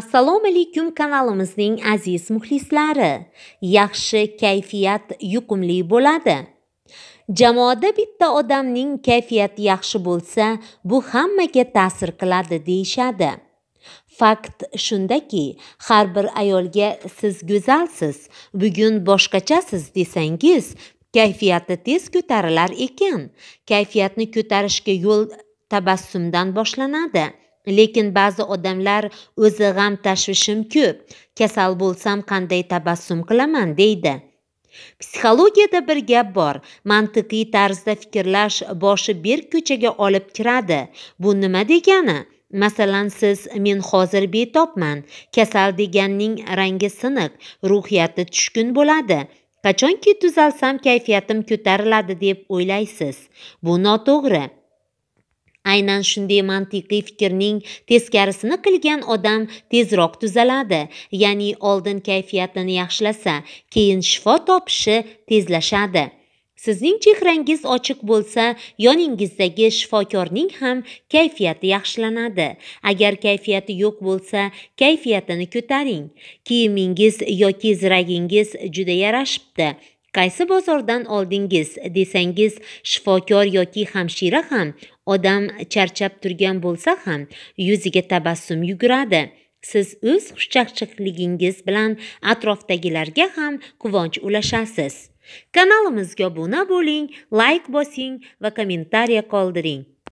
assalomu alaykum kanalimizning aziz muxlislari yaxshi kayfiyat yuqumli bo'ladi jamoada bitta odamning kayfiyati yaxshi bo'lsa bu hammaga ta'sir qiladi deyshadi. fakt shundaki har bir ayolga siz go'zalsiz bugun boshqachasiz desangiz kayfiyati tez ko'tarilar ekan kayfiyatni ko'tarishga yo'l tabassumdan boshlanadi lekin ba'zi odamlar o'zi g'am tashvishim ko'p kasal bo'lsam qanday tabassum qilaman deydi psixologiyada bir gap bor mantiqiy tarzda fikrlash boshi berk ko'chaga olib kiradi bu nima degani masalan siz men hozir betobman kasal deganning rangi siniq ruhiyati tushkun bo'ladi qachonki tuzalsam kayfiyatim ko'tariladi deb o'ylaysiz bu noto'g'ri aynan shunday mantiqiy fikrning teskarisini qilgan odam tezroq tuzaladi ya'ni oldin kayfiyatini yaxshilasa keyin shifo topishi tezlashadi sizning chehrangiz ochiq bo'lsa yoningizdagi shifokorning ham kayfiyati yaxshilanadi agar kayfiyati yo'q bo'lsa kayfiyatini ko'taring kiyimingiz yoki ziragingiz juda yarashibdi qaysi bozordan oldingiz desangiz shifokor yoki hamshira ham odam charchab turgan bo'lsa ham yuziga tabassum yuguradi siz o'z xushchaqchiqligingiz bilan atrofdagilarga ham quvonch ulashasiz kanalimizga obuna bo'ling layk like bosing va kommentariya qoldiring